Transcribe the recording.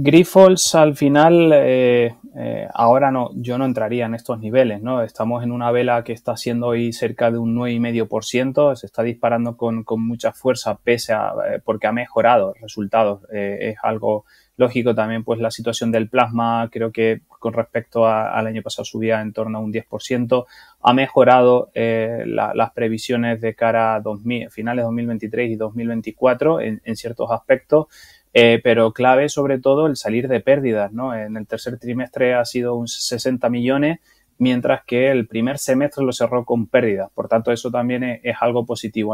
Grifols al final, eh, eh, ahora no, yo no entraría en estos niveles, ¿no? Estamos en una vela que está siendo hoy cerca de un 9,5%, se está disparando con, mucha fuerza pese a, eh, porque ha mejorado resultados, es algo lógico también, pues la situación del plasma, creo que con respecto al año pasado subía en torno a un 10%, ha mejorado las previsiones de cara a 2000, finales 2023 y 2024 en ciertos aspectos, eh, pero clave sobre todo el salir de pérdidas, ¿no? En el tercer trimestre ha sido un 60 millones, mientras que el primer semestre lo cerró con pérdidas. Por tanto, eso también es algo positivo.